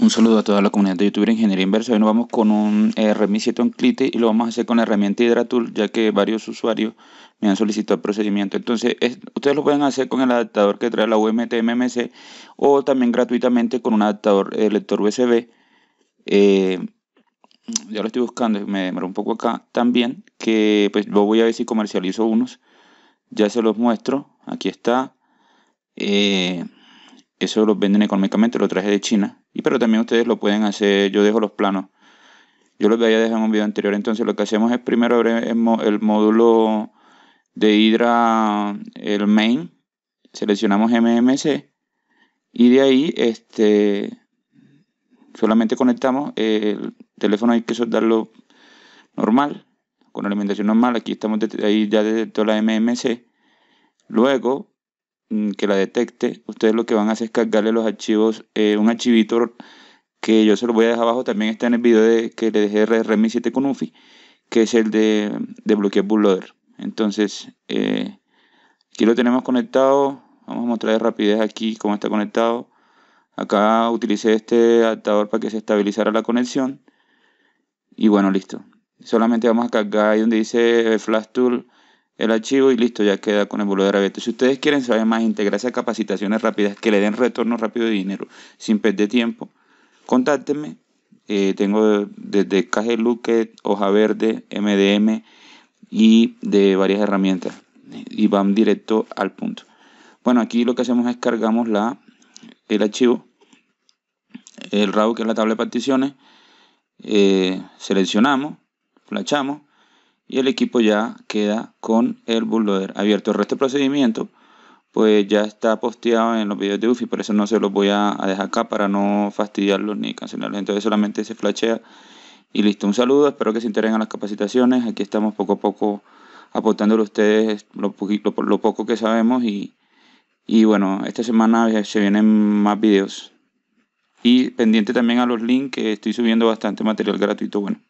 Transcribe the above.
Un saludo a toda la comunidad de YouTube Ingeniería Inversa. Hoy nos vamos con un rm 7 en Clite y lo vamos a hacer con la herramienta Hydratool, ya que varios usuarios me han solicitado el procedimiento. Entonces, ustedes lo pueden hacer con el adaptador que trae la UMT MMC o también gratuitamente con un adaptador eh, lector USB. Eh, ya lo estoy buscando, me demoró un poco acá también, que pues lo voy a ver si comercializo unos, ya se los muestro, aquí está, eh, eso los venden económicamente, lo traje de China, y pero también ustedes lo pueden hacer, yo dejo los planos, yo los había dejado en un video anterior, entonces lo que hacemos es primero abrir el, módulo de Hydra, el main, seleccionamos MMC, y de ahí este solamente conectamos el teléfono hay que soldarlo normal, con alimentación normal. Aquí estamos ahí ya detectó la MMC. Luego mm, que la detecte, ustedes lo que van a hacer es cargarle los archivos, eh, un archivito que yo se lo voy a dejar abajo, también está en el vídeo de, que le dejé de 7 con UFI, que es el de, de bloquear bootloader. Entonces, eh, aquí lo tenemos conectado, vamos a mostrar de rapidez aquí cómo está conectado. Acá utilicé este adaptador para que se estabilizara la conexión y bueno, listo. Solamente vamos a cargar ahí donde dice Flash Tool el archivo y listo, ya queda con el de abierto. Si ustedes quieren saber más, integrarse a capacitaciones rápidas que le den retorno rápido de dinero sin perder tiempo, contáctenme. Eh, tengo desde Caje Luque, Hoja Verde, MDM y de varias herramientas. Y van directo al punto. Bueno, aquí lo que hacemos es cargamos la, el archivo, el RAW que es la tabla de particiones eh, seleccionamos, flachamos y el equipo ya queda con el bootloader abierto. El resto del procedimiento pues ya está posteado en los videos de Ufi, por eso no se los voy a, dejar acá para no fastidiarlos ni cancelarlos. Entonces solamente se flashea y listo. Un saludo, espero que se interesen en las capacitaciones. Aquí estamos poco a poco aportándole a ustedes lo, poco que sabemos y, y bueno, esta semana se vienen más videos. Y pendiente también a los links que estoy subiendo bastante material gratuito bueno.